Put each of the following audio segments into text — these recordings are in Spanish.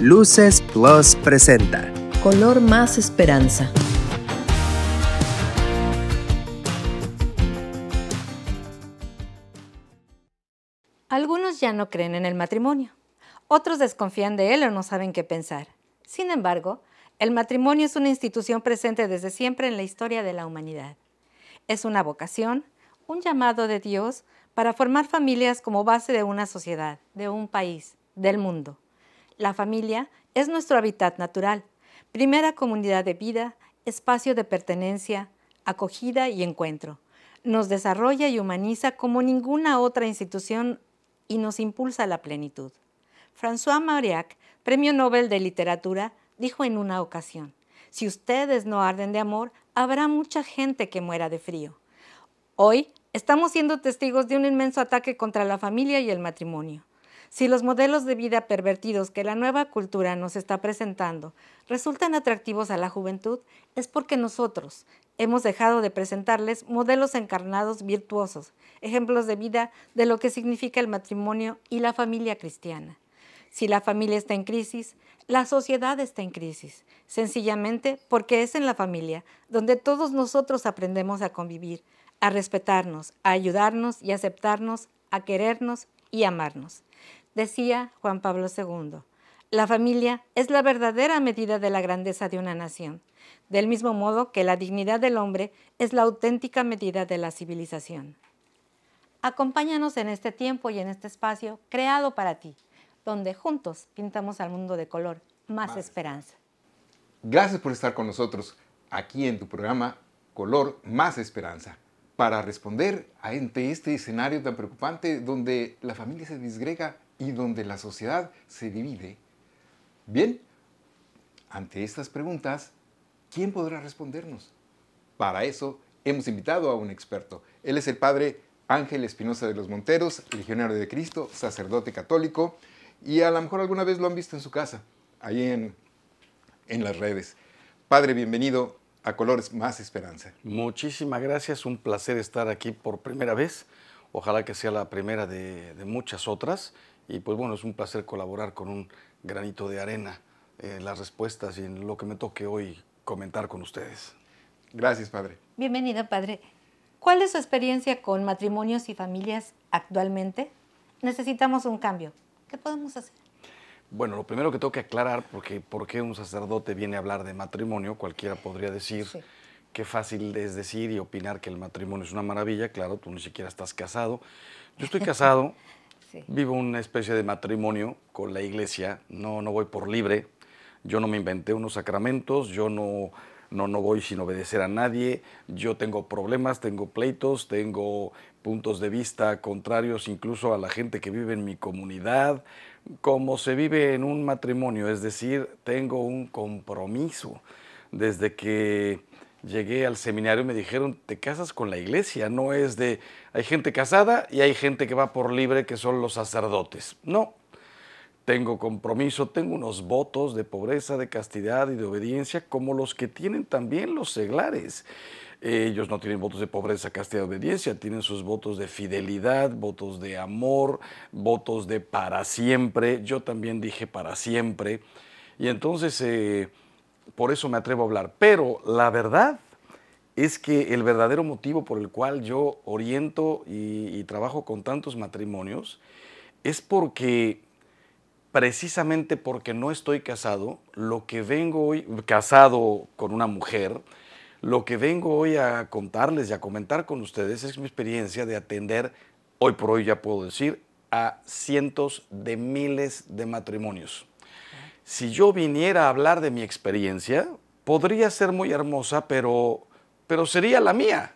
Luces Plus presenta Color más esperanza. Algunos ya no creen en el matrimonio, otros desconfían de él o no saben qué pensar. Sin embargo, el matrimonio es una institución presente desde siempre en la historia de la humanidad. Es una vocación, un llamado de Dios para formar familias como base de una sociedad, de un país, del mundo. La familia es nuestro hábitat natural, primera comunidad de vida, espacio de pertenencia, acogida y encuentro. Nos desarrolla y humaniza como ninguna otra institución y nos impulsa a la plenitud. François Mauriac, Premio Nobel de Literatura, dijo en una ocasión, si ustedes no arden de amor, habrá mucha gente que muera de frío. Hoy estamos siendo testigos de un inmenso ataque contra la familia y el matrimonio. Si los modelos de vida pervertidos que la nueva cultura nos está presentando resultan atractivos a la juventud, es porque nosotros hemos dejado de presentarles modelos encarnados virtuosos, ejemplos de vida de lo que significa el matrimonio y la familia cristiana. Si la familia está en crisis, la sociedad está en crisis, sencillamente porque es en la familia donde todos nosotros aprendemos a convivir, a respetarnos, a ayudarnos y aceptarnos, a querernos y amarnos decía Juan Pablo II. La familia es la verdadera medida de la grandeza de una nación, del mismo modo que la dignidad del hombre es la auténtica medida de la civilización. Acompáñanos en este tiempo y en este espacio creado para ti, donde juntos pintamos al mundo de color más, esperanza. Gracias por estar con nosotros aquí en tu programa Color Más Esperanza para responder ante este escenario tan preocupante donde la familia se disgrega y donde la sociedad se divide? Bien, ante estas preguntas, ¿quién podrá respondernos? Para eso hemos invitado a un experto. Él es el padre Ángel Espinosa de los Monteros, legionario de Cristo, sacerdote católico, y a lo mejor alguna vez lo han visto en su casa, ahí en, las redes. Padre, bienvenido a Colores Más Esperanza. Muchísimas gracias, un placer estar aquí por primera vez. Ojalá que sea la primera de muchas otras y pues bueno, es un placer colaborar con un granito de arena en eh, las respuestas y en lo que me toque hoy comentar con ustedes. Gracias, padre. Bienvenido, padre. ¿Cuál es su experiencia con matrimonios y familias actualmente? Necesitamos un cambio. ¿Qué podemos hacer? Bueno, lo primero que tengo que aclarar, porque ¿por qué un sacerdote viene a hablar de matrimonio? Cualquiera podría decir qué fácil es decir y opinar que el matrimonio es una maravilla. Claro, tú ni siquiera estás casado. Yo estoy casado, Vivo una especie de matrimonio con la iglesia, no, no voy por libre, yo no me inventé unos sacramentos, yo no, no, no voy sin obedecer a nadie, yo tengo problemas, tengo pleitos, tengo puntos de vista contrarios incluso a la gente que vive en mi comunidad, como se vive en un matrimonio, es decir, tengo un compromiso desde que llegué al seminario y me dijeron, te casas con la iglesia, no es de, hay gente casada y hay gente que va por libre que son los sacerdotes. No, tengo compromiso, tengo unos votos de pobreza, de castidad y de obediencia como los que tienen también los seglares. Ellos no tienen votos de pobreza, castidad, obediencia, tienen sus votos de fidelidad, votos de amor, votos de para siempre. Yo también dije para siempre. Y entonces... Eh, por eso me atrevo a hablar. Pero la verdad es que el verdadero motivo por el cual yo oriento y, trabajo con tantos matrimonios es porque precisamente porque no estoy casado, lo que vengo hoy, casado con una mujer, lo que vengo hoy a contarles y a comentar con ustedes es mi experiencia de atender, hoy por hoy ya puedo decir, a cientos de miles de matrimonios si yo viniera a hablar de mi experiencia, podría ser muy hermosa, pero, pero sería la mía.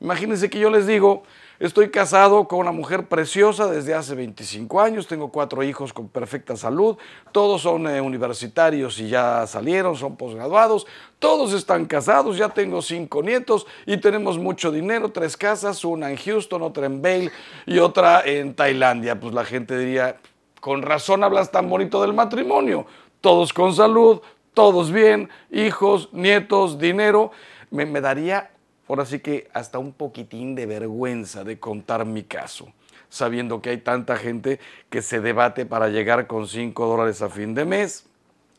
Imagínense que yo les digo, estoy casado con una mujer preciosa desde hace 25 años, tengo cuatro hijos con perfecta salud, todos son eh, universitarios y ya salieron, son posgraduados, todos están casados, ya tengo cinco nietos y tenemos mucho dinero, tres casas, una en Houston, otra en Bale y otra en Tailandia. Pues la gente diría, con razón hablas tan bonito del matrimonio todos con salud, todos bien, hijos, nietos, dinero. Me, daría, ahora sí que hasta un poquitín de vergüenza de contar mi caso sabiendo que hay tanta gente que se debate para llegar con 5 dólares a fin de mes.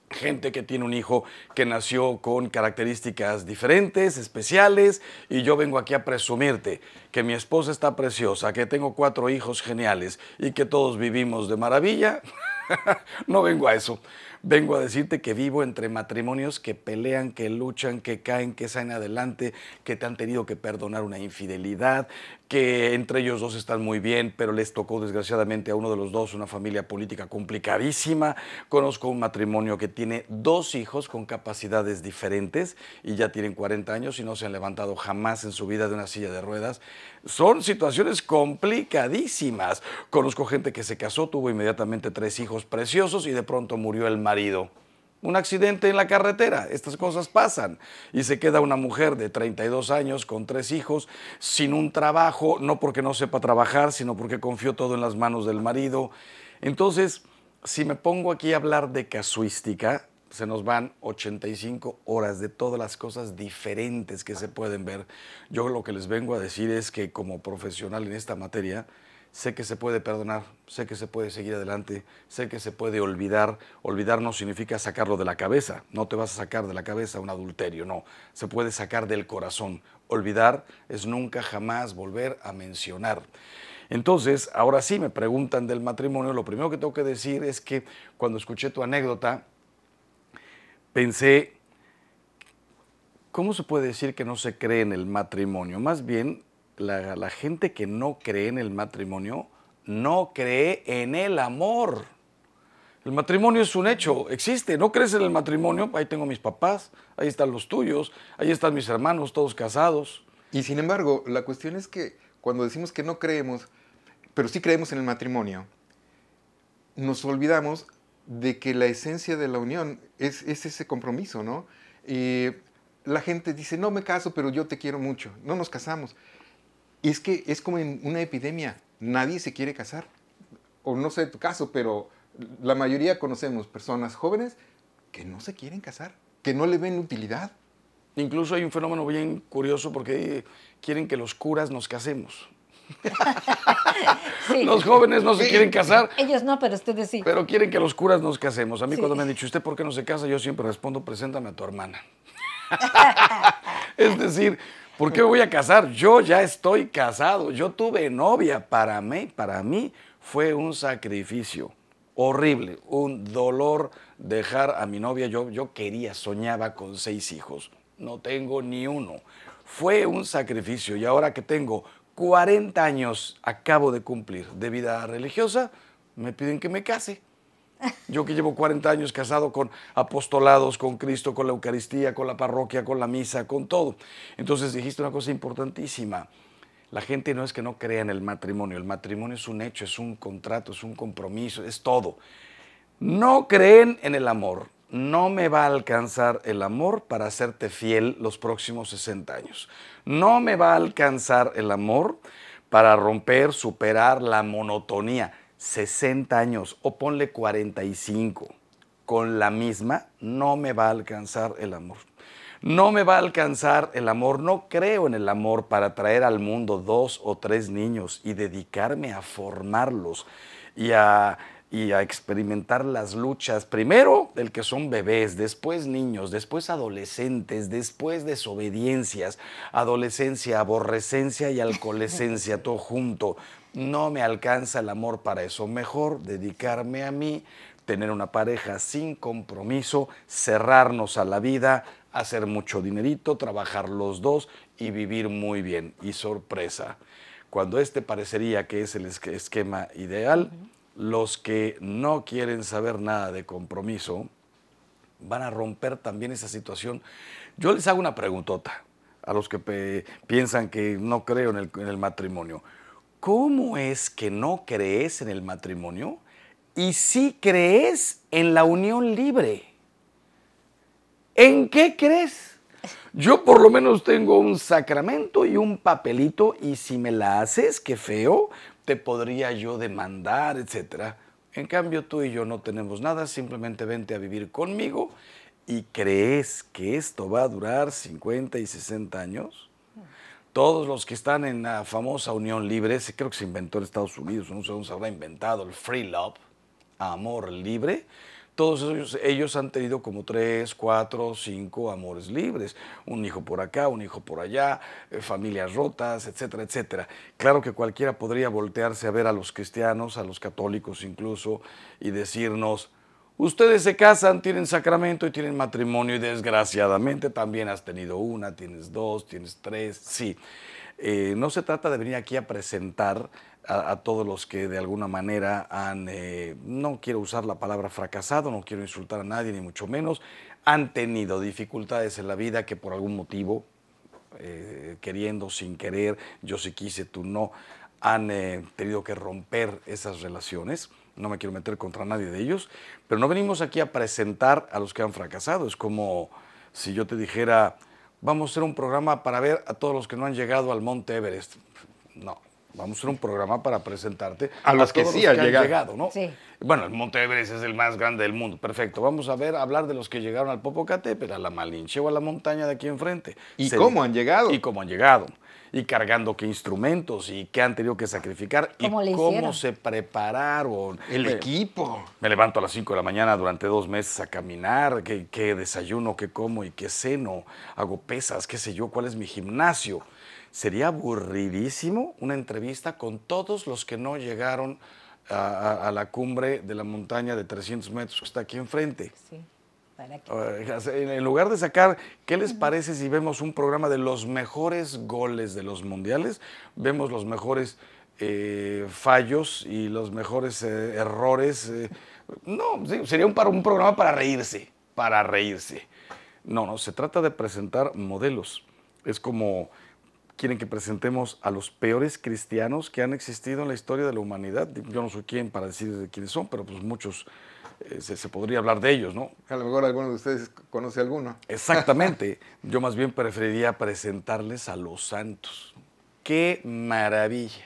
Gente que tiene un hijo que nació con características diferentes, especiales, y yo vengo aquí a presumirte que mi esposa está preciosa, que tengo cuatro hijos geniales y que todos vivimos de maravilla. no vengo a eso. Vengo a decirte que vivo entre matrimonios que pelean, que luchan, que caen, que salen adelante, que te han tenido que perdonar una infidelidad, que entre ellos dos están muy bien, pero les tocó desgraciadamente a uno de los dos una familia política complicadísima. Conozco un matrimonio que tiene dos hijos con capacidades diferentes y ya tienen 40 años y no se han levantado jamás en su vida de una silla de ruedas son situaciones complicadísimas. Conozco gente que se casó, tuvo inmediatamente tres hijos preciosos y de pronto murió el marido. Un accidente en la carretera, estas cosas pasan. Y se queda una mujer de 32 años con tres hijos, sin un trabajo, no porque no sepa trabajar, sino porque confió todo en las manos del marido. Entonces, si me pongo aquí a hablar de casuística, se nos van 85 horas de todas las cosas diferentes que se pueden ver. Yo lo que les vengo a decir es que como profesional en esta materia, sé que se puede perdonar, sé que se puede seguir adelante, sé que se puede olvidar. Olvidar no significa sacarlo de la cabeza, no te vas a sacar de la cabeza un adulterio, no, se puede sacar del corazón. Olvidar es nunca jamás volver a mencionar. Entonces, ahora sí me preguntan del matrimonio, lo primero que tengo que decir es que cuando escuché tu anécdota, pensé, ¿cómo se puede decir que no se cree en el matrimonio? Más bien, la, gente que no cree en el matrimonio no cree en el amor. El matrimonio es un hecho, existe, no crees en el matrimonio, ahí tengo mis papás, ahí están los tuyos, ahí están mis hermanos, todos casados. Y sin embargo, la cuestión es que cuando decimos que no creemos, pero sí creemos en el matrimonio, nos olvidamos de que la esencia de la unión es, ese compromiso, ¿no? la gente dice, no me caso, pero yo te quiero mucho, no nos casamos. Y es que es como en una epidemia, nadie se quiere casar. O no sé tu caso, pero la mayoría conocemos personas jóvenes que no se quieren casar, que no le ven utilidad. Incluso hay un fenómeno bien curioso porque quieren que los curas nos casemos. Los jóvenes no se quieren casar. Ellos no, pero ustedes sí. Pero quieren que los curas nos casemos. A mí cuando me han dicho, ¿usted por qué no se casa? Yo siempre respondo, preséntame a tu hermana. es decir, ¿por qué me voy a casar? Yo ya estoy casado. Yo tuve novia. Para mí, para mí fue un sacrificio horrible, un dolor dejar a mi novia. Yo, yo quería, soñaba con seis hijos. No tengo ni uno. Fue un sacrificio y ahora que tengo 40 años acabo de cumplir de vida religiosa, me piden que me case. Yo que llevo 40 años casado con apostolados, con Cristo, con la Eucaristía, con la parroquia, con la misa, con todo. Entonces dijiste una cosa importantísima. La gente no es que no crea en el matrimonio, el matrimonio es un hecho, es un contrato, es un compromiso, es todo. No creen en el amor, no me va a alcanzar el amor para hacerte fiel los próximos 60 años. No me va a alcanzar el amor para romper, superar la monotonía. 60 años o ponle 45 con la misma, no me va a alcanzar el amor. No me va a alcanzar el amor, no creo en el amor para traer al mundo dos o tres niños y dedicarme a formarlos y a y a experimentar las luchas, primero del que son bebés, después niños, después adolescentes, después desobediencias, adolescencia, aborrecencia y alcoholescencia, todo junto. No me alcanza el amor para eso, mejor dedicarme a mí, tener una pareja sin compromiso, cerrarnos a la vida, hacer mucho dinerito, trabajar los dos y vivir muy bien. Y sorpresa, cuando este parecería que es el esquema ideal, los que no quieren saber nada de compromiso van a romper también esa situación. Yo les hago una preguntota a los que piensan que no creo en el, matrimonio. ¿Cómo es que no crees en el matrimonio y sí crees en la unión libre? ¿En qué crees? Yo por lo menos tengo un sacramento y un papelito y si me la haces, qué feo, te podría yo demandar, etcétera. En cambio, tú y yo no tenemos nada, simplemente vente a vivir conmigo y crees que esto va a durar 50 y 60 años. Todos los que están en la famosa unión libre, creo que se inventó en Estados Unidos, no sé dónde se habrá inventado el free love, amor libre, todos ellos, ellos han tenido como tres, cuatro, cinco amores libres, un hijo por acá, un hijo por allá, eh, familias rotas, etcétera, etcétera. Claro que cualquiera podría voltearse a ver a los cristianos, a los católicos incluso, y decirnos, Ustedes se casan, tienen sacramento y tienen matrimonio y desgraciadamente también has tenido una, tienes dos, tienes tres, sí. Eh, no se trata de venir aquí a presentar a, todos los que de alguna manera han, eh, no quiero usar la palabra fracasado, no quiero insultar a nadie, ni mucho menos, han tenido dificultades en la vida que por algún motivo, eh, queriendo, sin querer, yo sí quise, tú no, han tenido que romper esas relaciones no me quiero meter contra nadie de ellos, pero no venimos aquí a presentar a los que han fracasado. Es como si yo te dijera, vamos a hacer un programa para ver a todos los que no han llegado al Monte Everest. No, vamos a hacer un programa para presentarte a, los que sí han, llegado. ¿no? Bueno, el Monte Everest es el más grande del mundo, perfecto. Vamos a ver, hablar de los que llegaron al Popocatépetl, a la Malinche o a la montaña de aquí enfrente. ¿Y cómo han llegado? Y cómo han llegado y cargando qué instrumentos y qué han tenido que sacrificar y cómo se prepararon. El equipo. Me levanto a las 5 de la mañana durante dos meses a caminar, qué, desayuno, qué como y qué ceno, hago pesas, qué sé yo, cuál es mi gimnasio. Sería aburridísimo una entrevista con todos los que no llegaron a, la cumbre de la montaña de 300 metros que está aquí enfrente. Sí. En lugar de sacar, ¿qué les parece si vemos un programa de los mejores goles de los mundiales? Vemos los mejores eh, fallos y los mejores eh, errores. Eh, no, sería un, un programa para reírse, para reírse. No, no, se trata de presentar modelos. Es como quieren que presentemos a los peores cristianos que han existido en la historia de la humanidad. Yo no soy quien para decir de quiénes son, pero pues muchos eh, se, podría hablar de ellos, ¿no? A lo mejor alguno de ustedes conoce alguno. Exactamente. Yo más bien preferiría presentarles a los santos. ¡Qué maravilla!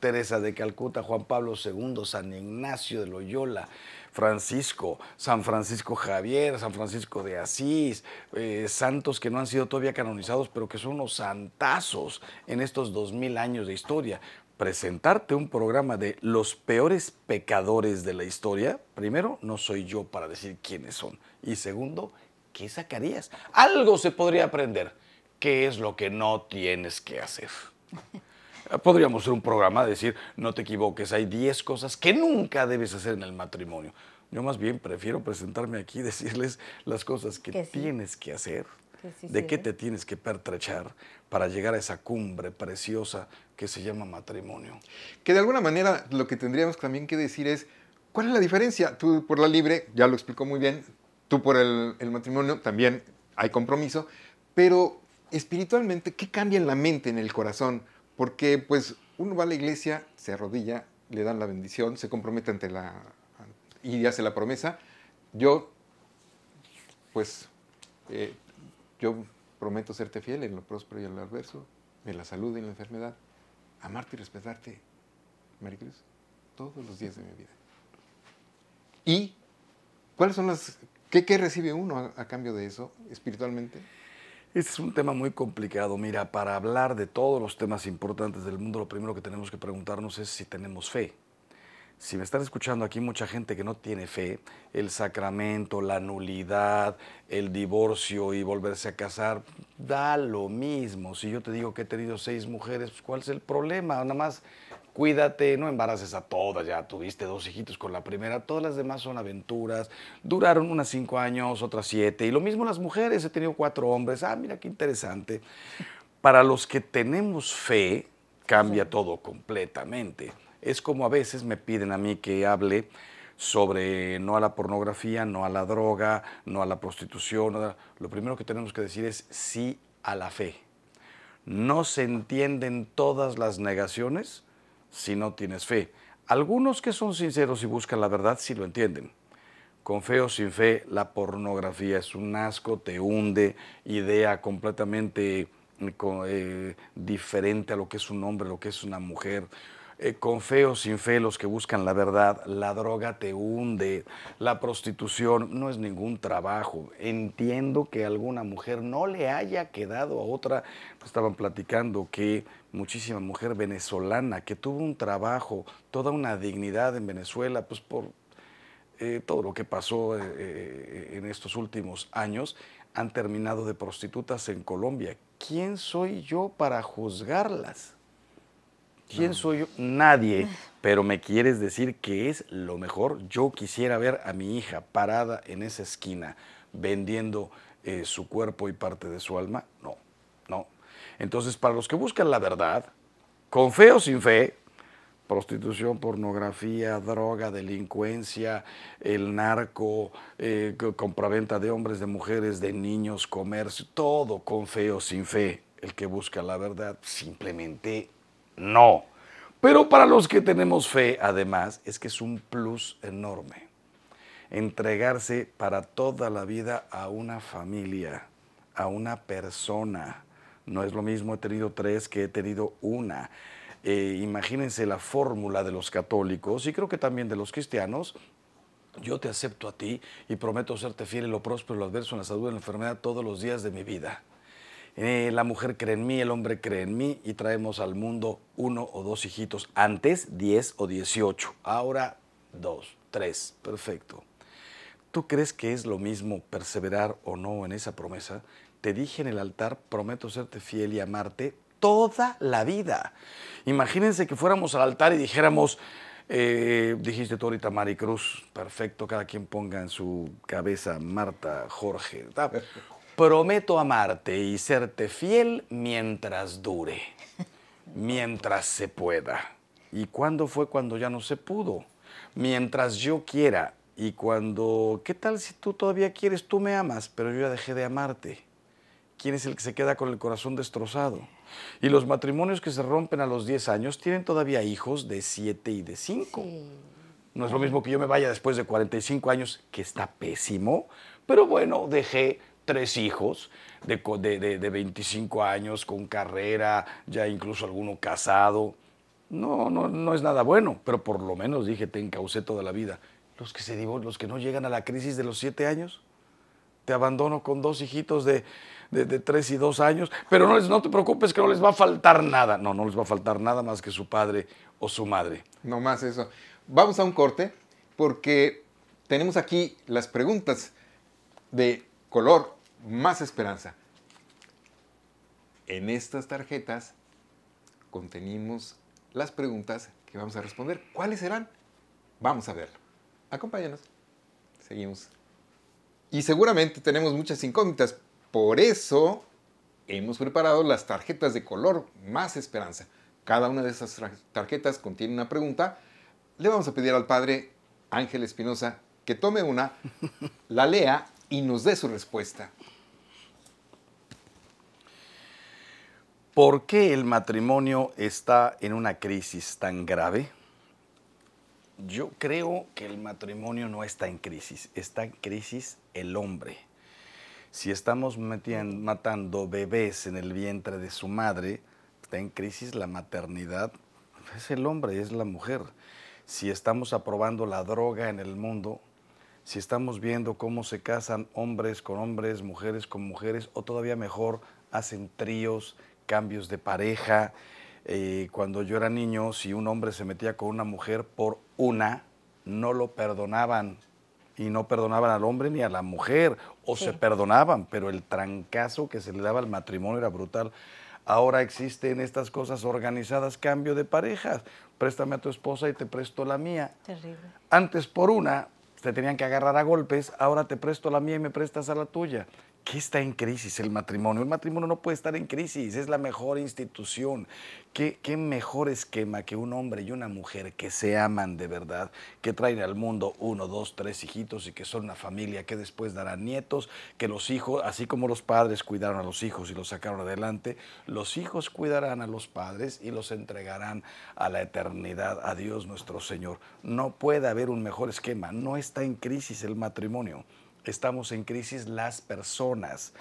Teresa de Calcuta, Juan Pablo II, San Ignacio de Loyola, Francisco, San Francisco Javier, San Francisco de Asís, eh, santos que no han sido todavía canonizados, pero que son unos santazos en estos dos mil años de historia presentarte un programa de los peores pecadores de la historia, primero, no soy yo para decir quiénes son. Y segundo, ¿qué sacarías? Algo se podría aprender. ¿Qué es lo que no tienes que hacer? Podríamos hacer un programa, de decir, no te equivoques, hay 10 cosas que nunca debes hacer en el matrimonio. Yo más bien prefiero presentarme aquí y decirles las cosas que, tienes que hacer de qué te tienes que pertrechar para llegar a esa cumbre preciosa que se llama matrimonio. Que de alguna manera lo que tendríamos también que decir es, ¿cuál es la diferencia? Tú por la libre, ya lo explicó muy bien, tú por el, matrimonio también hay compromiso, pero espiritualmente, ¿qué cambia en la mente, en el corazón? Porque pues uno va a la iglesia, se arrodilla, le dan la bendición, se compromete ante la y hace la promesa. Yo, pues, eh, yo prometo serte fiel en lo próspero y en lo adverso, en la salud y en la enfermedad, amarte y respetarte, Maricruz, todos los días de mi vida. ¿Y cuáles son las... ¿Qué, recibe uno a, cambio de eso espiritualmente? Este es un tema muy complicado. Mira, para hablar de todos los temas importantes del mundo, lo primero que tenemos que preguntarnos es si tenemos fe si me están escuchando aquí mucha gente que no tiene fe, el sacramento, la nulidad, el divorcio y volverse a casar, da lo mismo. Si yo te digo que he tenido seis mujeres, pues, ¿cuál es el problema? Nada más cuídate, no embaraces a todas, ya tuviste dos hijitos con la primera, todas las demás son aventuras, duraron unas cinco años, otras siete, y lo mismo las mujeres, he tenido cuatro hombres, ah, mira qué interesante. Para los que tenemos fe, cambia todo completamente. Es como a veces me piden a mí que hable sobre no a la pornografía, no a la droga, no a la prostitución. Lo primero que tenemos que decir es sí a la fe. No se entienden todas las negaciones si no tienes fe. Algunos que son sinceros y buscan la verdad sí lo entienden. Con fe o sin fe, la pornografía es un asco, te hunde, idea completamente eh, eh, diferente a lo que es un hombre, lo que es una mujer, eh, con feos sin fe, los que buscan la verdad, la droga te hunde, la prostitución no es ningún trabajo. Entiendo que alguna mujer no le haya quedado a otra. Estaban platicando que muchísima mujer venezolana que tuvo un trabajo, toda una dignidad en Venezuela, pues por eh, todo lo que pasó eh, en estos últimos años, han terminado de prostitutas en Colombia. ¿Quién soy yo para juzgarlas? ¿Quién soy yo? Nadie. Pero me quieres decir que es lo mejor. Yo quisiera ver a mi hija parada en esa esquina vendiendo eh, su cuerpo y parte de su alma. No, no. Entonces, para los que buscan la verdad, con fe o sin fe, prostitución, pornografía, droga, delincuencia, el narco, eh, compraventa de hombres, de mujeres, de niños, comercio, todo con fe o sin fe. El que busca la verdad simplemente no. Pero para los que tenemos fe, además, es que es un plus enorme. Entregarse para toda la vida a una familia, a una persona. No es lo mismo, he tenido tres que he tenido una. Eh, imagínense la fórmula de los católicos y creo que también de los cristianos. Yo te acepto a ti y prometo serte fiel en lo próspero, lo adverso, en la salud, en la enfermedad todos los días de mi vida. Eh, la mujer cree en mí, el hombre cree en mí y traemos al mundo uno o dos hijitos. Antes 10 o 18, ahora 2, 3, perfecto. ¿Tú crees que es lo mismo perseverar o no en esa promesa? Te dije en el altar, prometo serte fiel y amarte toda la vida. Imagínense que fuéramos al altar y dijéramos, eh, dijiste tú ahorita Maricruz, perfecto, cada quien ponga en su cabeza Marta, Jorge. Prometo amarte y serte fiel mientras dure, mientras se pueda. ¿Y cuándo fue cuando ya no se pudo? Mientras yo quiera. Y cuando, ¿qué tal si tú todavía quieres, tú me amas, pero yo ya dejé de amarte? ¿Quién es el que se queda con el corazón destrozado? Y los matrimonios que se rompen a los 10 años tienen todavía hijos de 7 y de 5. No es lo mismo que yo me vaya después de 45 años, que está pésimo, pero bueno, dejé tres hijos de, de, 25 años, con carrera, ya incluso alguno casado. No, no, no es nada bueno, pero por lo menos dije, te encaucé toda la vida. Los que se los que no llegan a la crisis de los siete años, te abandono con dos hijitos de, de, tres y dos años, pero no, les, no te preocupes que no les va a faltar nada. No, no les va a faltar nada más que su padre o su madre. No más eso. Vamos a un corte porque tenemos aquí las preguntas de color más esperanza. En estas tarjetas contenimos las preguntas que vamos a responder. ¿Cuáles serán? Vamos a verlo. Acompáñanos. Seguimos. Y seguramente tenemos muchas incógnitas. Por eso hemos preparado las tarjetas de color más esperanza. Cada una de esas tarjetas contiene una pregunta. Le vamos a pedir al padre Ángel Espinosa que tome una, la lea y nos dé su respuesta. ¿Por qué el matrimonio está en una crisis tan grave? Yo creo que el matrimonio no está en crisis, está en crisis el hombre. Si estamos matando bebés en el vientre de su madre, está en crisis la maternidad, es el hombre, es la mujer. Si estamos aprobando la droga en el mundo, si estamos viendo cómo se casan hombres con hombres, mujeres con mujeres, o todavía mejor, hacen tríos, cambios de pareja. Eh, cuando yo era niño, si un hombre se metía con una mujer por una, no lo perdonaban. Y no perdonaban al hombre ni a la mujer, o se perdonaban, pero el trancazo que se le daba al matrimonio era brutal. Ahora existen estas cosas organizadas, cambio de parejas. Préstame a tu esposa y te presto la mía. Terrible. Antes por una te tenían que agarrar a golpes, ahora te presto la mía y me prestas a la tuya. ¿Qué está en crisis? El matrimonio. El matrimonio no puede estar en crisis, es la mejor institución. ¿Qué, mejor esquema que un hombre y una mujer que se aman de verdad, que traen al mundo uno, dos, tres hijitos y que son una familia, que después darán nietos, que los hijos, así como los padres cuidaron a los hijos y los sacaron adelante, los hijos cuidarán a los padres y los entregarán a la eternidad, a Dios nuestro Señor. No puede haber un mejor esquema, no está en crisis el matrimonio estamos en crisis las personas.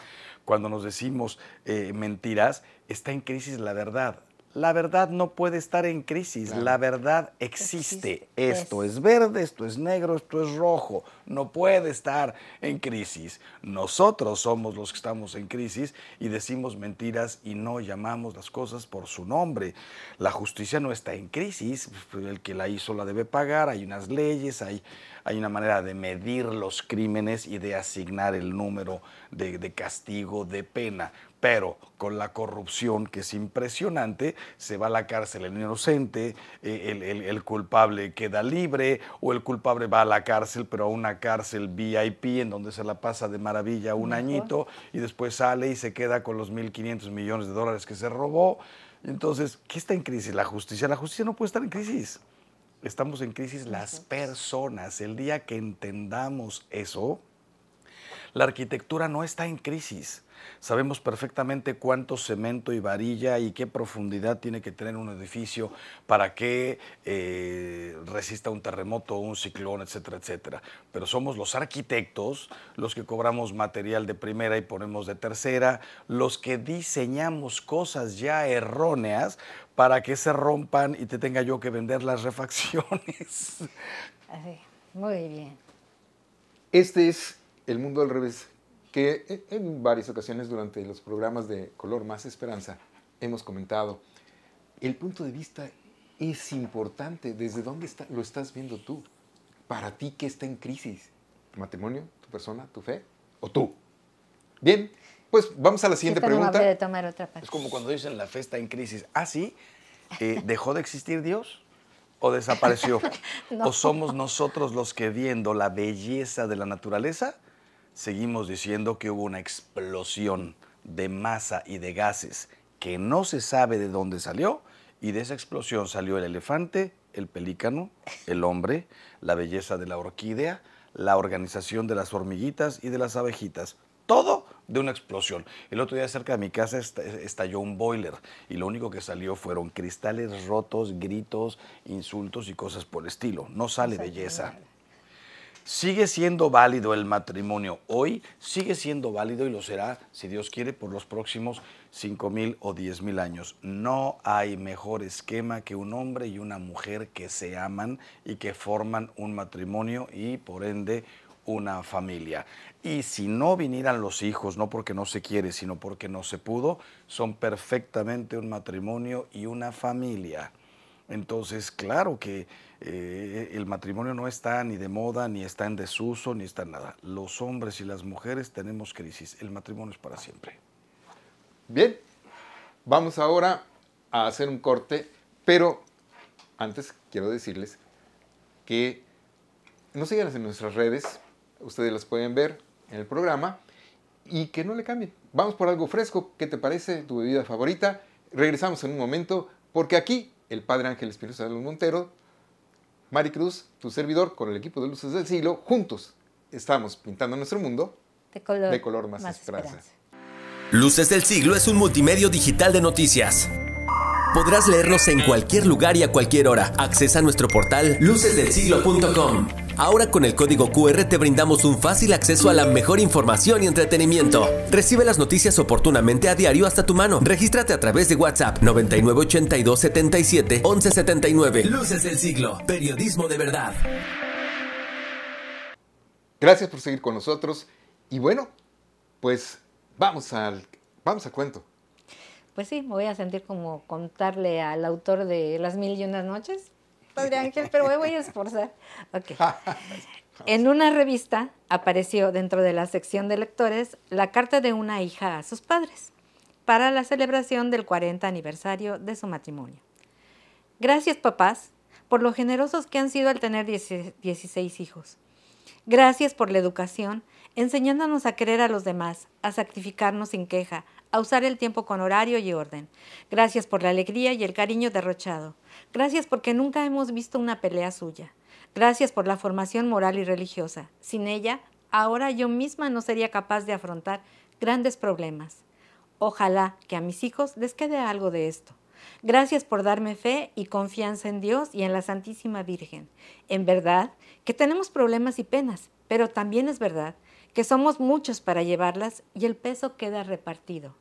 Cuando nos decimos eh, mentiras, está en crisis la verdad. La verdad no puede estar en crisis, la verdad existe. Pues. Esto es. verde, esto es negro, esto es rojo. No puede estar en crisis. Nosotros somos los que estamos en crisis y decimos mentiras y no llamamos las cosas por su nombre. La justicia no está en crisis, el que la hizo la debe pagar, hay unas leyes, hay, hay una manera de medir los crímenes y de asignar el número de castigo, de pena pero con la corrupción que es impresionante, se va a la cárcel el inocente, eh, el, culpable queda libre o el culpable va a la cárcel, pero a una cárcel VIP en donde se la pasa de maravilla un añito y después sale y se queda con los 1.500 millones de dólares que se robó. Entonces, ¿qué está en crisis? La justicia. La justicia no puede estar en crisis. Estamos en crisis las personas. El día que entendamos eso, la arquitectura no está en crisis. Sabemos perfectamente cuánto cemento y varilla y qué profundidad tiene que tener un edificio para que eh, resista un terremoto, un ciclón, etcétera, etcétera. Pero somos los arquitectos los que cobramos material de primera y ponemos de tercera, los que diseñamos cosas ya erróneas para que se rompan y te tenga yo que vender las refacciones. Así, muy bien. Este es el mundo al revés que eh, en varias ocasiones durante los programas de Color Más Esperanza hemos comentado. El punto de vista es importante. ¿Desde dónde está, lo estás viendo tú? Para ti, ¿qué está en crisis? ¿Tu matrimonio? ¿Tu persona? ¿Tu fe? ¿O tú? Bien, pues vamos a la siguiente pregunta. Es como cuando dicen la fe está en crisis. Ah, sí, eh, ¿dejó de existir Dios? ¿O desapareció? ¿O somos nosotros los que viendo la belleza de la naturaleza? seguimos diciendo que hubo una explosión de masa y de gases que no se sabe de dónde salió y de esa explosión salió el elefante, el pelícano, el hombre, la belleza de la orquídea, la organización de las hormiguitas y de las abejitas. Todo de una explosión. El otro día cerca de mi casa estalló un boiler y lo único que salió fueron cristales rotos, gritos, insultos y cosas por estilo. No sale belleza. Sigue siendo válido el matrimonio hoy, sigue siendo válido y lo será, si Dios quiere, por los próximos cinco mil o diez mil años. No hay mejor esquema que un hombre y una mujer que se aman y que forman un matrimonio y por ende una familia. Y si no vinieran los hijos, no porque no se quiere, sino porque no se pudo, son perfectamente un matrimonio y una familia. Entonces, claro que eh, el matrimonio no está ni de moda, ni está en desuso, ni está en nada. Los hombres y las mujeres tenemos crisis. El matrimonio es para siempre. Bien, vamos ahora a hacer un corte, pero antes quiero decirles que no sigan en nuestras redes, ustedes las pueden ver en el programa y que no le cambien. Vamos por algo fresco, ¿qué te parece? ¿Tu bebida favorita? Regresamos en un momento porque aquí el Padre Ángel Espinosa de los Montero, Cruz, tu servidor, con el equipo de Luces del Siglo, juntos estamos pintando nuestro mundo de color, más, Luces del Siglo es un multimedio digital de noticias. Podrás leernos en cualquier lugar y a cualquier hora. Accesa nuestro portal lucesdelsiglo.com. Ahora con el código QR te brindamos un fácil acceso a la mejor información y entretenimiento. Recibe las noticias oportunamente a diario hasta tu mano. Regístrate a través de WhatsApp 9982 Luces del siglo. Periodismo de verdad. Gracias por seguir con nosotros. Y bueno, pues vamos al vamos a cuento. Pues sí, me voy a sentir como contarle al autor de Las Mil y Unas Noches Padre Ángel, pero me voy a esforzar. En una revista apareció dentro de la sección de lectores la carta de una hija a sus padres para la celebración del 40 aniversario de su matrimonio. Gracias papás por lo generosos que han sido al tener 16 hijos. Gracias por la educación, enseñándonos a querer a los demás, a sacrificarnos sin queja, a usar el tiempo con horario y orden. Gracias por la alegría y el cariño derrochado. Gracias porque nunca hemos visto una pelea suya. Gracias por la formación moral y religiosa. Sin ella, ahora yo misma no sería capaz de afrontar grandes problemas. Ojalá que a mis hijos les quede algo de esto. Gracias por darme fe y confianza en Dios y en la Santísima Virgen. En verdad que tenemos problemas y penas, pero también es verdad que somos muchos para llevarlas y el peso queda repartido.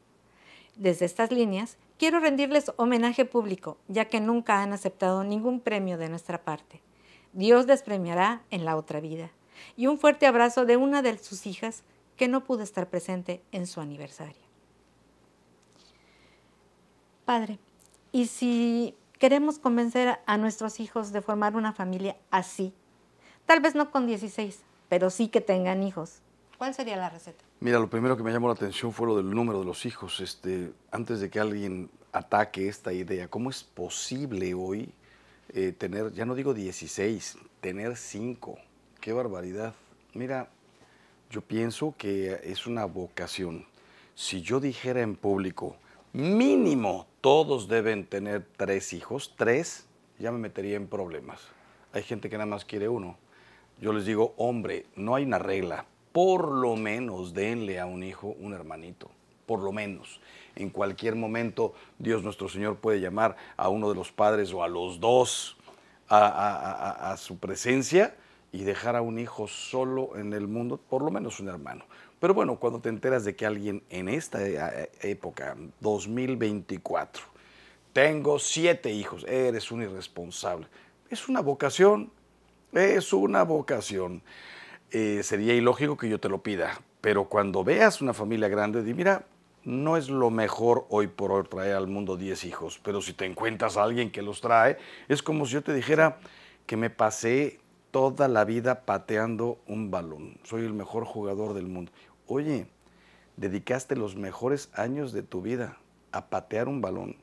Desde estas líneas, quiero rendirles homenaje público, ya que nunca han aceptado ningún premio de nuestra parte. Dios les premiará en la otra vida. Y un fuerte abrazo de una de sus hijas que no pudo estar presente en su aniversario. Padre, ¿y si queremos convencer a nuestros hijos de formar una familia así? Tal vez no con 16, pero sí que tengan hijos. ¿Cuál sería la receta? Mira, lo primero que me llamó la atención fue lo del número de los hijos. Este, antes de que alguien ataque esta idea, ¿cómo es posible hoy eh, tener, ya no digo 16, tener 5? Qué barbaridad. Mira, yo pienso que es una vocación. Si yo dijera en público, mínimo todos deben tener tres hijos, tres, ya me metería en problemas. Hay gente que nada más quiere uno. Yo les digo, hombre, no hay una regla, por lo menos denle a un hijo un hermanito, por lo menos. En cualquier momento Dios nuestro Señor puede llamar a uno de los padres o a los dos a, su presencia y dejar a un hijo solo en el mundo, por lo menos un hermano. Pero bueno, cuando te enteras de que alguien en esta eh, eh, época, 2024, tengo siete hijos, eres un irresponsable. Es una vocación, es una vocación. Eh, sería ilógico que yo te lo pida, pero cuando veas una familia grande, di, mira, no es lo mejor hoy por hoy traer al mundo 10 hijos, pero si te encuentras a alguien que los trae, es como si yo te dijera que me pasé toda la vida pateando un balón, soy el mejor jugador del mundo. Oye, dedicaste los mejores años de tu vida a patear un balón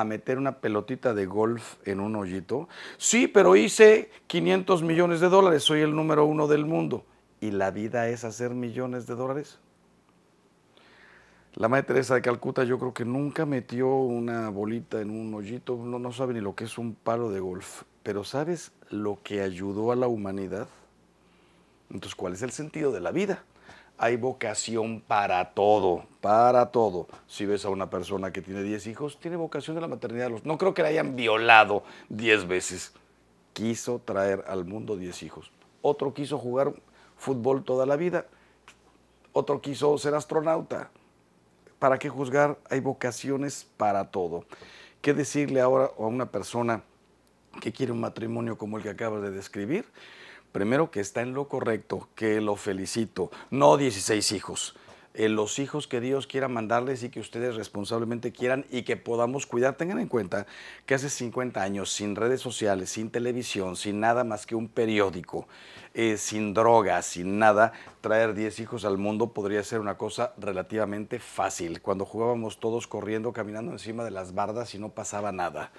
a meter una pelotita de golf en un hoyito? Sí, pero hice 500 millones de dólares, soy el número uno del mundo. ¿Y la vida es hacer millones de dólares? La Madre Teresa de Calcuta yo creo que nunca metió una bolita en un hoyito, no, no sabe ni lo que es un palo de golf, pero ¿sabes lo que ayudó a la humanidad? Entonces, ¿cuál es el sentido de la vida? Hay vocación para todo, para todo. Si ves a una persona que tiene 10 hijos, tiene vocación de la maternidad. No creo que la hayan violado 10 veces. Quiso traer al mundo 10 hijos. Otro quiso jugar fútbol toda la vida. Otro quiso ser astronauta. ¿Para qué juzgar? Hay vocaciones para todo. ¿Qué decirle ahora a una persona que quiere un matrimonio como el que acabas de describir? primero que está en lo correcto, que lo felicito, no 16 hijos. Eh, los hijos que Dios quiera mandarles y que ustedes responsablemente quieran y que podamos cuidar. Tengan en cuenta que hace 50 años, sin redes sociales, sin televisión, sin nada más que un periódico, eh, sin drogas, sin nada, traer 10 hijos al mundo podría ser una cosa relativamente fácil. Cuando jugábamos todos corriendo, caminando encima de las bardas y no pasaba nada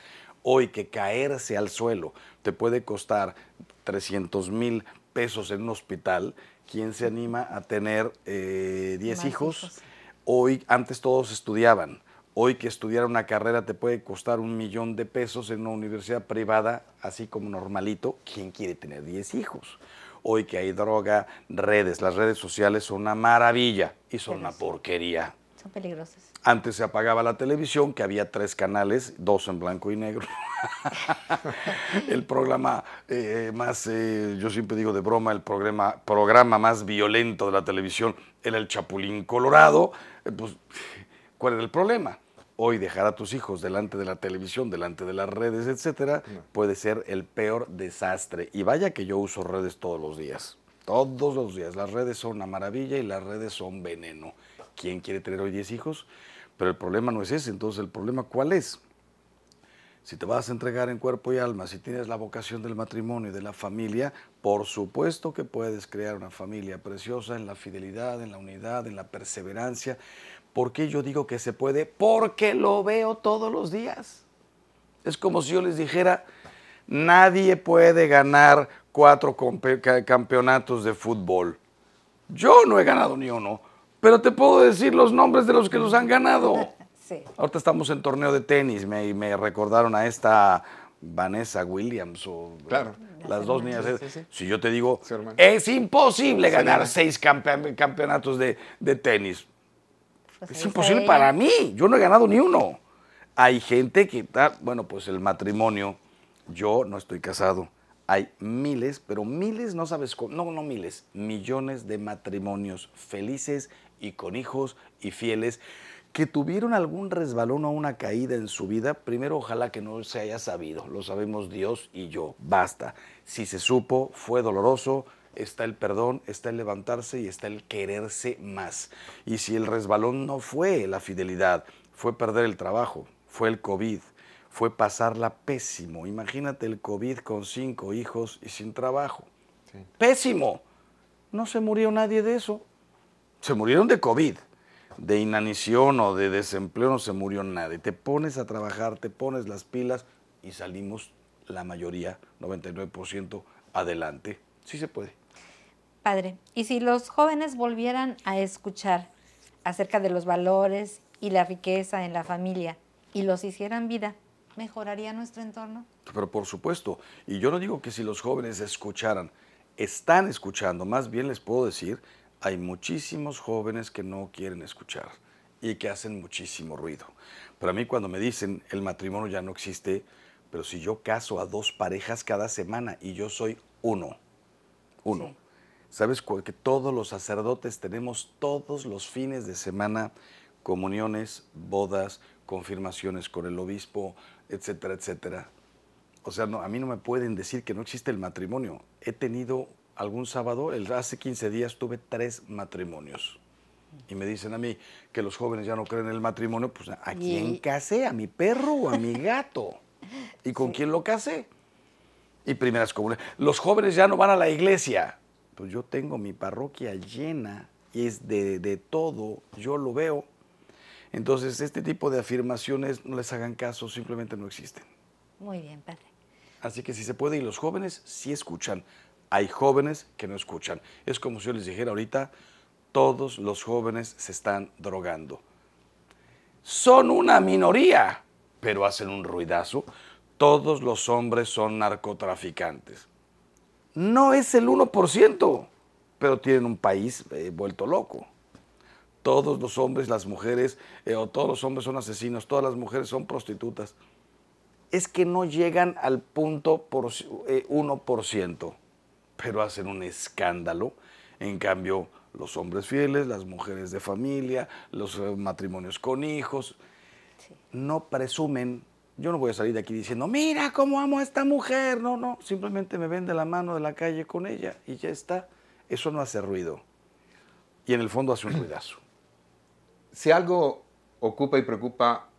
hoy que caerse al suelo te puede costar 300 mil pesos en un hospital, ¿quién se anima a tener 10 eh, hijos? Hoy, antes todos estudiaban. Hoy que estudiar una carrera te puede costar un millón de pesos en una universidad privada, así como normalito. ¿Quién quiere tener 10 hijos? Hoy que hay droga, redes, las redes sociales son una maravilla y son una porquería. Son peligrosas. Antes se apagaba la televisión, que había tres canales, dos en blanco y negro. el programa eh, más, eh, yo siempre digo de broma, el programa, programa más violento de la televisión era el Chapulín Colorado. Eh, pues, ¿cuál era el problema? Hoy dejar a tus hijos delante de la televisión, delante de las redes, etcétera, puede ser el peor desastre. Y vaya que yo uso redes todos los días. Todos los días. Las redes son una maravilla y las redes son veneno. ¿Quién quiere tener hoy 10 hijos? Pero el problema no es ese, entonces el problema cuál es. Si te vas a entregar en cuerpo y alma, si tienes la vocación del matrimonio y de la familia, por supuesto que puedes crear una familia preciosa en la fidelidad, en la unidad, en la perseverancia. ¿Por qué yo digo que se puede? Porque lo veo todos los días. Es como si yo les dijera, nadie puede ganar cuatro campeonatos de fútbol. Yo no he ganado ni uno pero te puedo decir los nombres de los que los han ganado. Sí. Ahorita estamos en torneo de tenis me, y me recordaron a esta Vanessa Williams o claro. las dos niñas. si yo te digo, es imposible ganar seis campeonatos de, tenis. Pues es imposible para mí. Yo no he ganado ni uno. Hay gente que está, bueno, pues el matrimonio. Yo no estoy casado. Hay miles, pero miles, no sabes cómo, no, no miles, millones de matrimonios felices y con hijos y fieles que tuvieron algún resbalón o una caída en su vida, primero ojalá que no se haya sabido, lo sabemos Dios y yo, basta. Si se supo, fue doloroso, está el perdón, está el levantarse y está el quererse más. Y si el resbalón no fue la fidelidad, fue perder el trabajo, fue el COVID, fue pasarla pésimo. Imagínate el COVID con cinco hijos y sin trabajo. Pésimo. No se murió nadie de eso se murieron de COVID, de inanición o de desempleo, no se murió nadie. Te pones a trabajar, te pones las pilas y salimos la mayoría, 99% adelante. Sí se puede. Padre, y si los jóvenes volvieran a escuchar acerca de los valores y la riqueza en la familia y los hicieran vida, ¿mejoraría nuestro entorno? Pero por supuesto, y yo no digo que si los jóvenes escucharan, están escuchando, más bien les puedo decir hay muchísimos jóvenes que no quieren escuchar y que hacen muchísimo ruido. Para mí cuando me dicen el matrimonio ya no existe, pero si yo caso a dos parejas cada semana y yo soy uno, uno. ¿Sabes que todos los sacerdotes tenemos todos los fines de semana comuniones, bodas, confirmaciones con el obispo, etcétera, etcétera? O sea, no, a mí no me pueden decir que no existe el matrimonio. He tenido algún sábado, hace 15 días tuve tres matrimonios. Y me dicen a mí que los jóvenes ya no creen en el matrimonio, pues ¿a quién casé? ¿A mi perro o a mi gato? ¿Y con quién lo casé? Y primeras comunidades. Los jóvenes ya no van a la iglesia. Pues yo tengo mi parroquia llena y es de, de todo, yo lo veo. Entonces, este tipo de afirmaciones no les hagan caso, simplemente no existen. Muy bien, padre. Así que si se puede, y los jóvenes sí escuchan, hay jóvenes que no escuchan. Es como si yo les dijera ahorita, todos los jóvenes se están drogando. Son una minoría, pero hacen un ruidazo. Todos los hombres son narcotraficantes. No es el 1%, pero tienen un país eh, vuelto loco. Todos los hombres, las mujeres, eh, o todos los hombres son asesinos, todas las mujeres son prostitutas. Es que no llegan al punto por, 1% pero hacen un escándalo. En cambio, los hombres fieles, las mujeres de familia, los eh, matrimonios con hijos, no presumen. Yo no voy a salir de aquí diciendo, mira cómo amo a esta mujer. No, no, simplemente me vende la mano de la calle con ella y ya está. Eso no hace ruido. Y en el fondo hace un ruidazo. Si algo ocupa y preocupa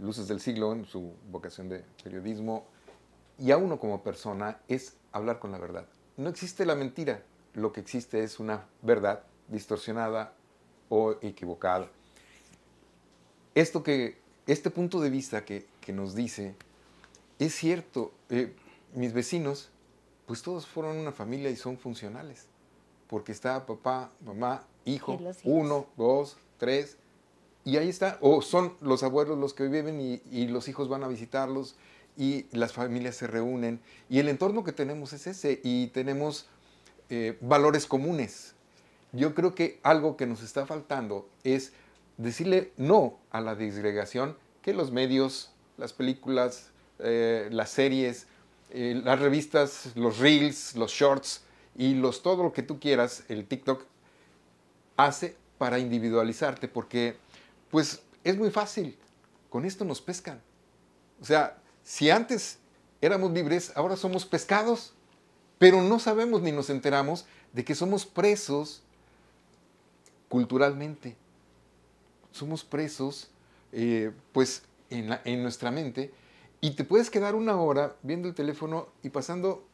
Luces del Siglo en su vocación de periodismo y a uno como persona es hablar con la verdad no existe la mentira, lo que existe es una verdad distorsionada o equivocada. Esto que, este punto de vista que, nos dice, es cierto, eh, mis vecinos, pues todos fueron una familia y son funcionales, porque está papá, mamá, hijo, uno, dos, tres, y ahí está, o son los abuelos los que viven y los hijos van a visitarlos y las familias se reúnen y el entorno que tenemos es ese y tenemos eh, valores comunes. Yo creo que algo que nos está faltando es decirle no a la disgregación que los medios, las películas, eh, las series, eh, las revistas, los reels, los shorts y los todo lo que tú quieras, el TikTok, hace para individualizarte porque pues es muy fácil. Con esto nos pescan. O sea, si antes éramos libres, ahora somos pescados, pero no sabemos ni nos enteramos de que somos presos culturalmente. Somos presos, eh, pues, en, nuestra mente. Y te puedes quedar una hora viendo el teléfono y pasando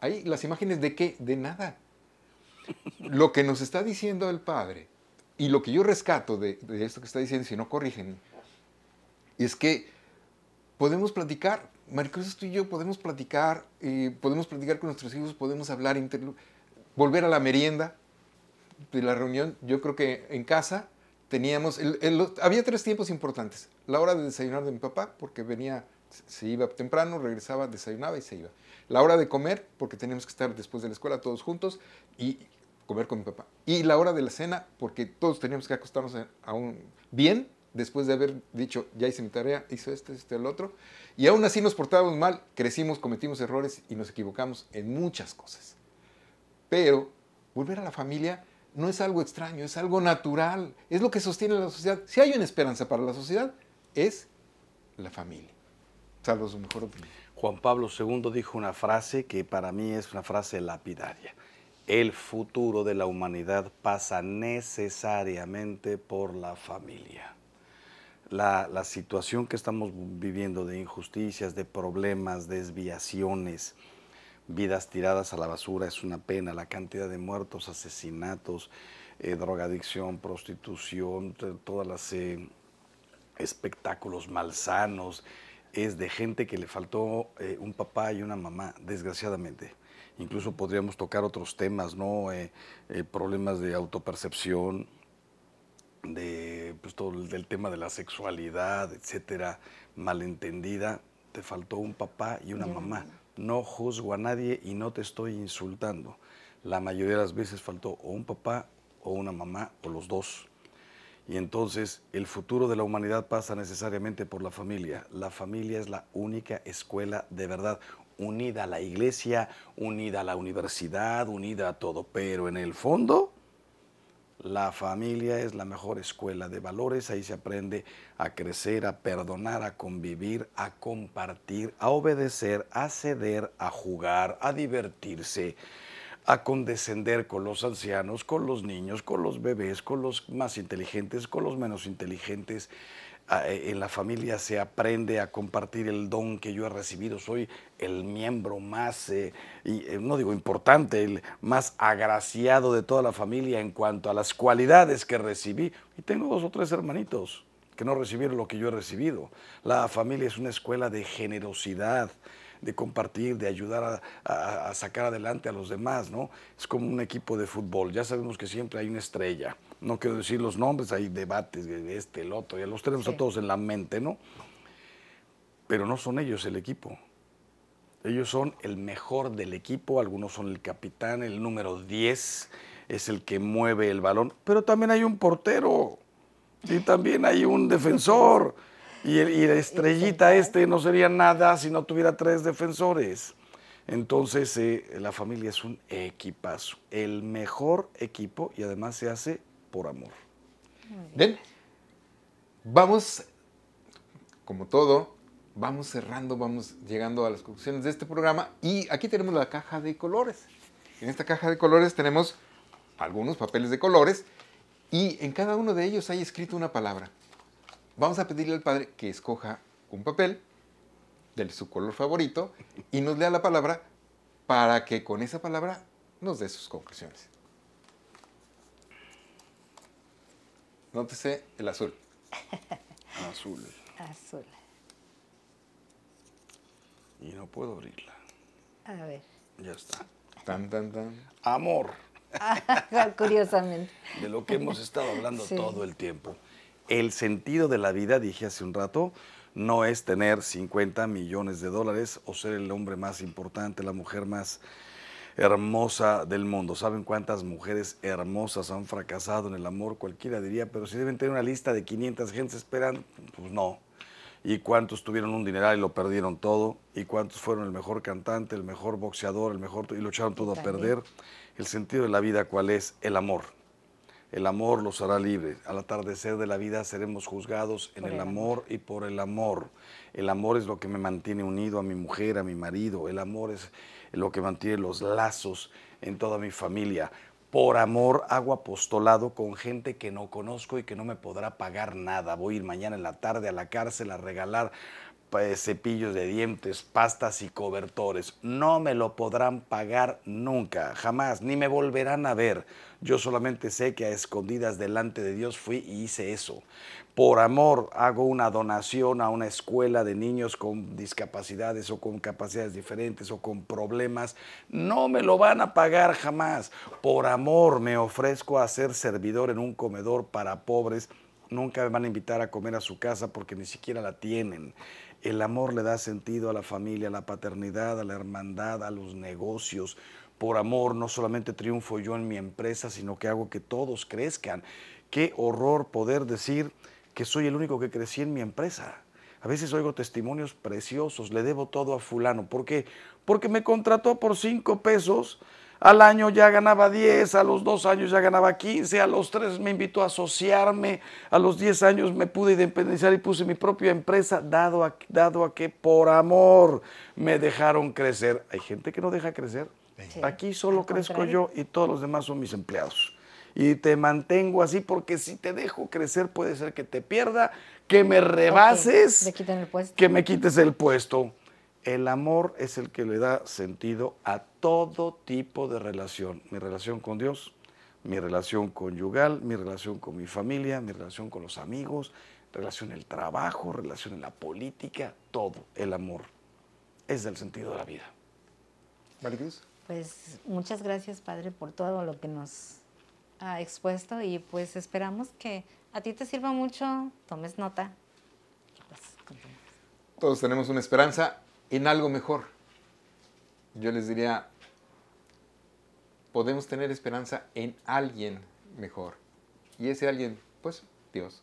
ahí las imágenes de qué? De nada. Lo que nos está diciendo el Padre y lo que yo rescato de, de esto que está diciendo, si no corrigen, es que podemos platicar. Maricruz, tú y yo podemos platicar, eh, podemos platicar con nuestros hijos, podemos hablar, volver a la merienda de la reunión. Yo creo que en casa teníamos, había tres tiempos importantes. La hora de desayunar de mi papá, porque venía, se iba temprano, regresaba, desayunaba y se iba. La hora de comer, porque teníamos que estar después de la escuela todos juntos y comer con mi papá. Y la hora de la cena, porque todos teníamos que acostarnos a un, bien después de haber dicho, ya hice mi tarea, hizo esto, este, el otro, y aún así nos portábamos mal, crecimos, cometimos errores y nos equivocamos en muchas cosas. Pero volver a la familia no es algo extraño, es algo natural, es lo que sostiene la sociedad. Si hay una esperanza para la sociedad, es la familia. Salvo su mejor opinión. Juan Pablo II dijo una frase que para mí es una frase lapidaria. El futuro de la humanidad pasa necesariamente por la familia la, situación que estamos viviendo de injusticias, de problemas, desviaciones, vidas tiradas a la basura, es una pena, la cantidad de muertos, asesinatos, eh, drogadicción, prostitución, todas las eh, espectáculos malsanos, es de gente que le faltó eh, un papá y una mamá, desgraciadamente. Incluso podríamos tocar otros temas, ¿no? problemas de autopercepción, de pues, todo el del tema de la sexualidad, etcétera, malentendida, te faltó un papá y una mamá. No juzgo a nadie y no te estoy insultando. La mayoría de las veces faltó o un papá o una mamá o los dos. Y entonces el futuro de la humanidad pasa necesariamente por la familia. La familia es la única escuela de verdad, unida a la iglesia, unida a la universidad, unida a todo, pero en el fondo la familia es la mejor escuela de valores, ahí se aprende a crecer, a perdonar, a convivir, a compartir, a obedecer, a ceder, a jugar, a divertirse, a condescender con los ancianos, con los niños, con los bebés, con los más inteligentes, con los menos inteligentes. Eh, en la familia se aprende a compartir el don que yo he recibido. Soy el miembro más, eh, y, eh, no digo importante, el más agraciado de toda la familia en cuanto a las cualidades que recibí. Y tengo dos o tres hermanitos que no recibieron lo que yo he recibido. La familia es una escuela de generosidad, de compartir, de ayudar a, a sacar adelante a los demás, ¿no? Es como un equipo de fútbol. Ya sabemos que siempre hay una estrella no quiero decir los nombres, hay debates de este, el otro, ya los tenemos a todos en la mente, ¿no? Pero no son ellos el equipo. Ellos son el mejor del equipo, algunos son el capitán, el número 10 es el que mueve el balón, pero también hay un portero y también hay un defensor. Y, la estrellita este no sería nada si no tuviera tres defensores. Entonces, eh, la familia es un equipazo, el mejor equipo y además se hace por amor. Ven, Vamos, como todo, vamos cerrando, vamos llegando a las conclusiones de este programa y aquí tenemos la caja de colores. En esta caja de colores tenemos algunos papeles de colores y en cada uno de ellos hay escrito una palabra. Vamos a pedirle al padre que escoja un papel de su color favorito y nos lea la palabra para que con esa palabra nos dé sus conclusiones. Nótese el azul. azul. Azul. Y no puedo abrirla. A ver. Ya está. Tan, tan, tan. Amor. curiosamente. De lo que hemos estado hablando todo el tiempo. El sentido de la vida, dije hace un rato, no es tener 50 millones de dólares o ser el hombre más importante, la mujer más hermosa del mundo. ¿Saben cuántas mujeres hermosas han fracasado en el amor? Cualquiera diría, pero si deben tener una lista de 500 gente esperan, pues no. ¿Y cuántos tuvieron un dineral y lo perdieron todo? ¿Y cuántos fueron el mejor cantante, el mejor boxeador, el mejor... y lo echaron todo a perder? El sentido de la vida, ¿cuál es? El amor. El amor los hará libres. Al atardecer de la vida seremos juzgados en el, el amor y por el amor. El amor es lo que me mantiene unido a mi mujer, a mi marido. El amor es lo que mantiene los lazos en toda mi familia. Por amor hago apostolado con gente que no conozco y que no me podrá pagar nada. Voy a ir mañana en la tarde a la cárcel a regalar eh, cepillos de dientes, pastas y cobertores. No me lo podrán pagar nunca, jamás, ni me volverán a ver. Yo solamente sé que a escondidas delante de Dios fui y hice eso. Por amor hago una donación a una escuela de niños con discapacidades o con capacidades diferentes o con problemas. No me lo van a pagar jamás. Por amor me ofrezco a ser servidor en un comedor para pobres. Nunca me van a invitar a comer a su casa porque ni siquiera la tienen. El amor le da sentido a la familia, a la paternidad, a la hermandad, a los negocios. Por amor no solamente triunfo yo en mi empresa, sino que hago que todos crezcan. Qué horror poder decir que soy el único que crecí en mi empresa. A veces oigo testimonios preciosos, le debo todo a fulano. ¿Por qué? Porque me contrató por cinco pesos al año ya ganaba 10, a los dos años ya ganaba 15, a los tres me invitó a asociarme, a los 10 años me pude independizar y puse mi propia empresa, dado a, dado a que por amor me dejaron crecer. Hay gente que no deja crecer. Aquí solo crezco yo y todos los demás son mis empleados. Y te mantengo así porque si te dejo crecer puede ser que te pierda, que me rebases, que me quites el puesto. El amor es el que le da sentido a todo tipo de relación. Mi relación con Dios, mi relación conyugal, mi relación con mi familia, mi relación con los amigos, relación en el trabajo, relación en la política, todo. El amor es el sentido de la vida. Maricruz. Pues muchas gracias, Padre, por todo lo que nos ha expuesto y pues esperamos que a ti te sirva mucho, tomes nota. Pues Todos tenemos una esperanza en algo mejor. Yo les diría, podemos tener esperanza en alguien mejor. Y ese alguien, pues Dios.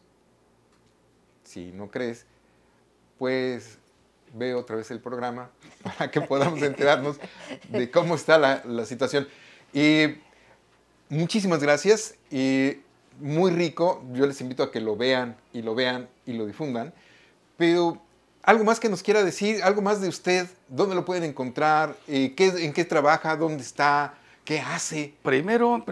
Si no crees, pues ve otra vez el programa para que podamos enterarnos de cómo está la, situación. Y muchísimas gracias y muy rico. Yo les invito a que lo vean y lo vean y lo difundan. Pero ¿Algo más que nos quiera decir? ¿Algo más de usted? ¿Dónde lo pueden encontrar? Eh, ¿En qué trabaja? ¿Dónde está? ¿Qué hace? Primero,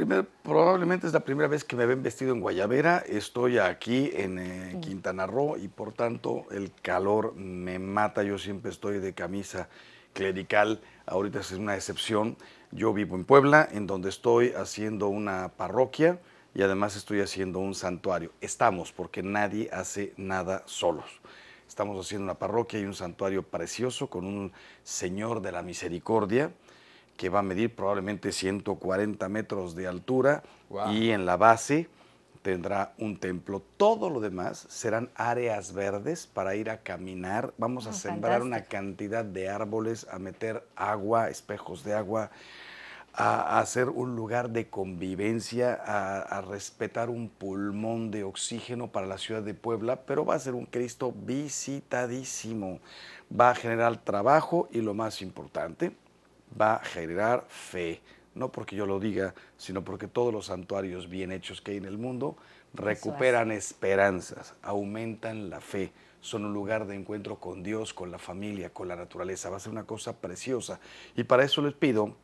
probablemente es la primera vez que me ven vestido en Guayabera. Estoy aquí en eh, Quintana Roo y por tanto el calor me mata. Yo siempre estoy de camisa clerical. Ahorita es una excepción. Yo vivo en Puebla, en donde estoy haciendo una parroquia y además estoy haciendo un santuario. Estamos, porque nadie hace nada solos. Estamos haciendo una parroquia y un santuario precioso con un Señor de la Misericordia que va a medir probablemente 140 metros de altura y en la base tendrá un templo. Todo lo demás serán áreas verdes para ir a caminar. Vamos a ah, sembrar una cantidad de árboles, a meter agua, espejos de agua a, ser un lugar de convivencia, a, respetar un pulmón de oxígeno para la ciudad de Puebla, pero va a ser un Cristo visitadísimo. Va a generar trabajo y lo más importante, va a generar fe. No porque yo lo diga, sino porque todos los santuarios bien hechos que hay en el mundo recuperan esperanzas, aumentan la fe, son un lugar de encuentro con Dios, con la familia, con la naturaleza. Va a ser una cosa preciosa. Y para eso les pido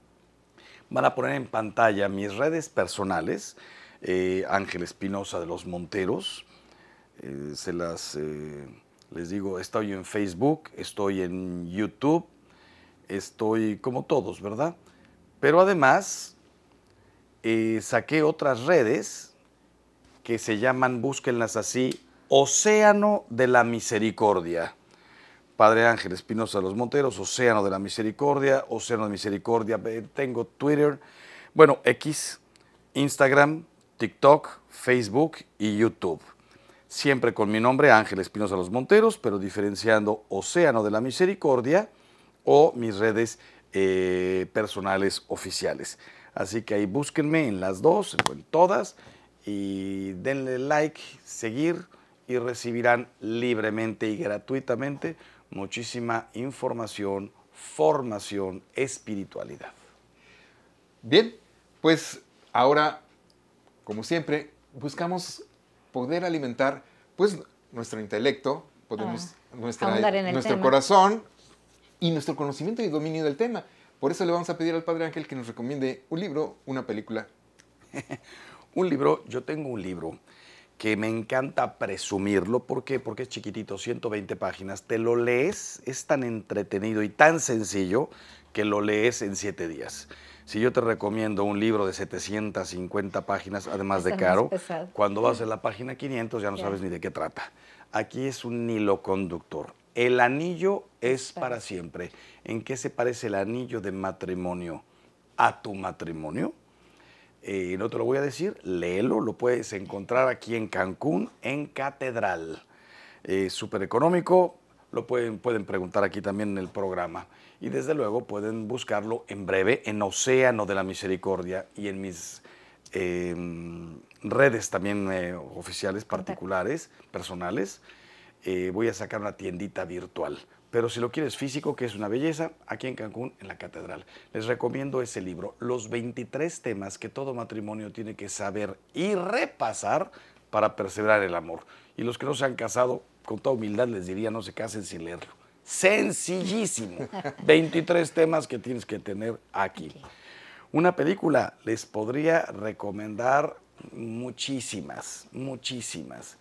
van a poner en pantalla mis redes personales, eh, Ángel Espinosa de los Monteros, eh, se las, eh, les digo, estoy en Facebook, estoy en YouTube, estoy como todos, ¿verdad? Pero además, saqué otras redes que se llaman, búsquenlas así, Océano de la Misericordia. Padre Ángel Espinosa de los Monteros, Océano de la Misericordia, Océano de Misericordia, eh, tengo Twitter, bueno, X, Instagram, TikTok, Facebook y YouTube. Siempre con mi nombre Ángel Espinosa de los Monteros, pero diferenciando Océano de la Misericordia o mis redes eh, personales oficiales. Así que ahí búsquenme en las dos en todas y denle like, seguir y recibirán libremente y gratuitamente muchísima información, formación, espiritualidad. Bien, pues ahora, como siempre, buscamos poder alimentar pues nuestro intelecto, ah, nuestro corazón y nuestro conocimiento y dominio del tema. Por eso le vamos a pedir al Padre Ángel que nos recomiende un libro, una película. un libro, yo tengo un libro que me encanta presumirlo. ¿Por qué? Porque es chiquitito, 120 páginas. Te lo lees, es tan entretenido y tan sencillo que lo lees en siete días. Si yo te recomiendo un libro de 750 páginas, además de caro, cuando vas a la página 500 ya no sabes ni de qué trata. Aquí es un hilo conductor. El anillo es para siempre. ¿En qué se parece el anillo de matrimonio? ¿A tu matrimonio? Eh, no te lo voy a decir, léelo, lo puedes encontrar aquí en Cancún, en Catedral. Eh, Súper económico, lo pueden, preguntar aquí también en el programa. Y desde luego pueden buscarlo en breve en Océano de la Misericordia y en mis em, redes también eh, oficiales, particulares, personales. Eh, voy a sacar una tiendita virtual pero si lo quieres físico, que es una belleza, aquí en Cancún, en la catedral. Les recomiendo ese libro, Los 23 temas que todo matrimonio tiene que saber y repasar para perseverar el amor. Y los que no se han casado, con toda humildad les diría, no se casen sin leerlo. Sencillísimo. 23 temas que tienes que tener aquí. Una película, les podría recomendar muchísimas, muchísimas.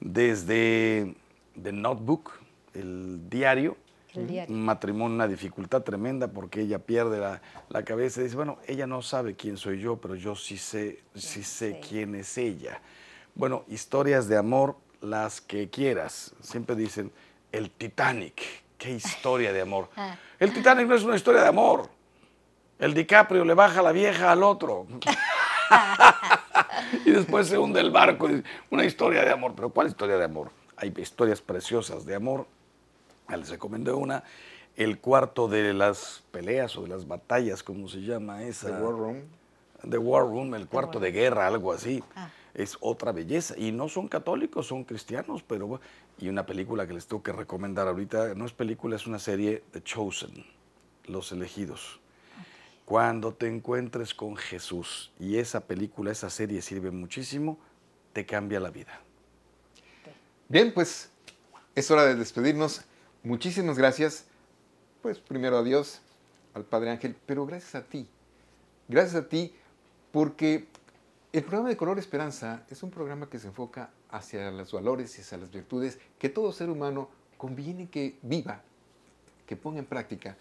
Desde The Notebook, el diario, el Un matrimonio, una dificultad tremenda porque ella pierde la, cabeza y dice, bueno, ella no sabe quién soy yo, pero yo sí sé, sí, sé quién es ella. Bueno, historias de amor, las que quieras. Siempre dicen, el Titanic, qué historia de amor. Ah. El Titanic no es una historia de amor. El DiCaprio le baja la vieja al otro. y después se hunde el barco. Una historia de amor. Pero ¿cuál historia de amor? Hay historias preciosas de amor les recomendé una. El cuarto de las peleas o de las batallas, como se llama esa. The War Room. The War Room, el cuarto de guerra, algo así. Ah. Es otra belleza. Y no son católicos, son cristianos, pero... Y una película que les tengo que recomendar ahorita, no es película, es una serie, The Chosen, Los elegidos. Cuando te encuentres con Jesús, y esa película, esa serie sirve muchísimo, te cambia la vida. Bien, pues es hora de despedirnos. Muchísimas gracias, pues primero a Dios, al Padre Ángel, pero gracias a ti. Gracias a ti porque el programa de Color Esperanza es un programa que se enfoca hacia los valores y hacia las virtudes que todo ser humano conviene que viva, que ponga en práctica,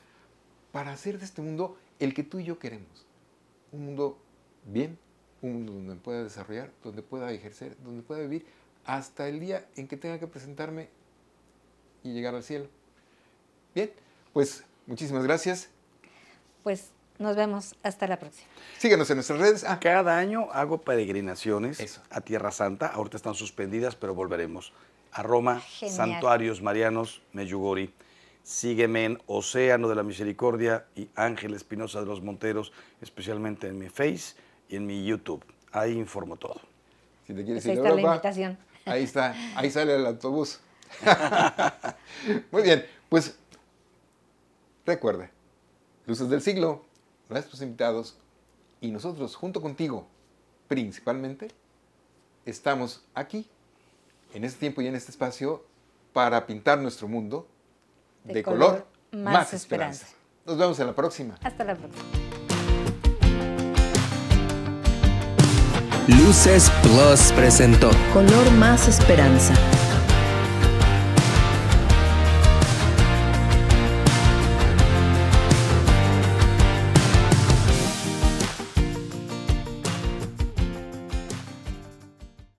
para hacer de este mundo el que tú y yo queremos. Un mundo bien, un mundo donde pueda desarrollar, donde pueda ejercer, donde pueda vivir, hasta el día en que tenga que presentarme y llegar al cielo. Bien, pues muchísimas gracias. Pues nos vemos hasta la próxima. Síguenos en nuestras redes. Ah. Cada año hago peregrinaciones a Tierra Santa. Ahorita están suspendidas, pero volveremos. A Roma, Santuarios Marianos, Meyugori. Sígueme en Océano de la Misericordia y Ángel Espinosa de los Monteros, especialmente en mi Face y en mi YouTube. Ahí informo todo. Si te quieres pues ahí está la invitación. Ahí está, ahí sale el autobús. Muy bien, pues recuerde, Luces del Siglo, nuestros invitados y nosotros junto contigo, principalmente, estamos aquí, en este tiempo y en este espacio, para pintar nuestro mundo de, color, más, esperanza. esperanza. Nos vemos en la próxima. Hasta la próxima. Luces Plus presentó Color más esperanza.